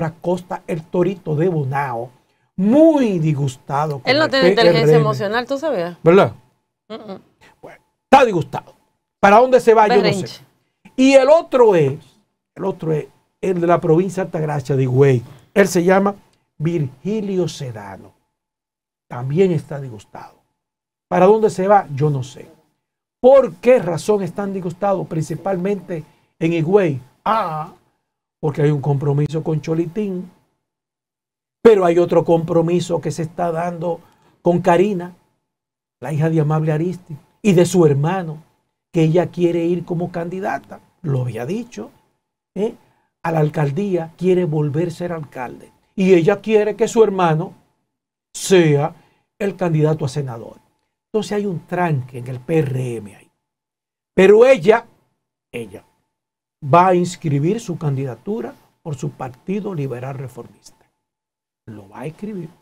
Costa, Acosta, el torito de Bonao, muy disgustado. Él no tiene inteligencia emocional, tú sabías. ¿Verdad? está disgustado. ¿Para dónde se va? Yo no sé. Y el otro es, el otro es, el de la provincia de Gracia de Higüey. Él se llama Virgilio Sedano. También está disgustado. ¿Para dónde se va? Yo no sé. ¿Por qué razón están disgustados? Principalmente en Higüey. Ah, porque hay un compromiso con Cholitín, pero hay otro compromiso que se está dando con Karina, la hija de Amable Aristi, y de su hermano, que ella quiere ir como candidata, lo había dicho, ¿eh? a la alcaldía, quiere volver a ser alcalde, y ella quiere que su hermano sea el candidato a senador. Entonces hay un tranque en el PRM ahí. Pero ella, ella, va a inscribir su candidatura por su Partido Liberal Reformista. Lo va a escribir.